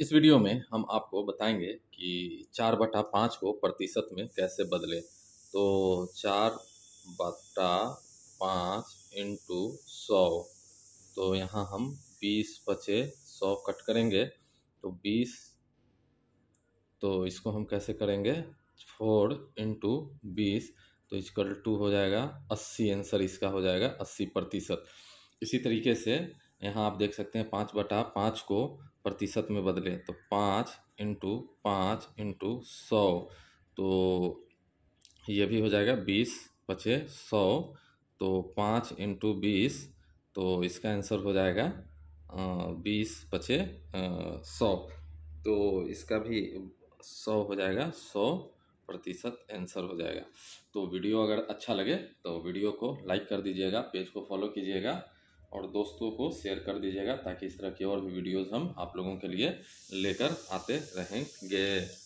इस वीडियो में हम आपको बताएंगे कि चार बटा पाँच को प्रतिशत में कैसे बदले तो चार बटा पाँच इंटू सौ तो यहाँ हम बीस बचे सौ कट करेंगे तो बीस तो इसको हम कैसे करेंगे फोर इंटू बीस तो इसकल टू हो जाएगा अस्सी आंसर इसका हो जाएगा अस्सी प्रतिशत इसी तरीके से यहाँ आप देख सकते हैं पाँच बटा पाँच को प्रतिशत में बदलें तो पाँच इंटू पाँच इंटू सौ तो ये भी हो जाएगा बीस बचे सौ तो पाँच इंटू बीस तो इसका आंसर हो जाएगा बीस बचे सौ तो इसका भी सौ हो जाएगा सौ प्रतिशत आंसर हो जाएगा तो वीडियो अगर अच्छा लगे तो वीडियो को लाइक कर दीजिएगा पेज को फॉलो कीजिएगा और दोस्तों को शेयर कर दीजिएगा ताकि इस तरह की और भी वीडियोज़ हम आप लोगों के लिए लेकर आते रहेंगे